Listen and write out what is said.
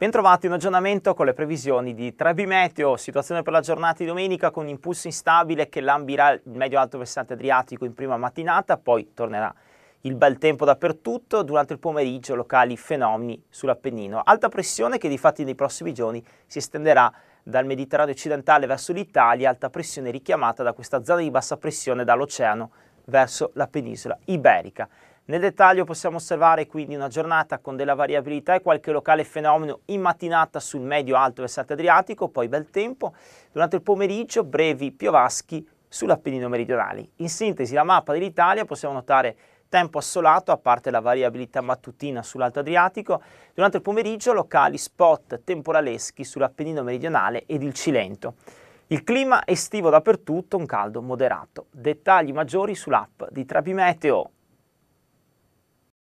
Bentrovati, in aggiornamento con le previsioni di Trebi Meteo, situazione per la giornata di domenica con impulso instabile che lambirà il medio-alto versante adriatico in prima mattinata, poi tornerà il bel tempo dappertutto, durante il pomeriggio locali fenomeni sull'Appennino. Alta pressione che di fatti nei prossimi giorni si estenderà dal Mediterraneo occidentale verso l'Italia, alta pressione richiamata da questa zona di bassa pressione dall'oceano verso la penisola iberica. Nel dettaglio possiamo osservare quindi una giornata con della variabilità e qualche locale fenomeno in mattinata sul medio-alto versante adriatico, poi bel tempo, durante il pomeriggio brevi piovaschi sull'Appennino meridionale. In sintesi la mappa dell'Italia possiamo notare tempo assolato a parte la variabilità mattutina sull'Alto Adriatico, durante il pomeriggio locali spot temporaleschi sull'Appennino meridionale ed il Cilento. Il clima estivo dappertutto, un caldo moderato. Dettagli maggiori sull'app di Trabimeteo.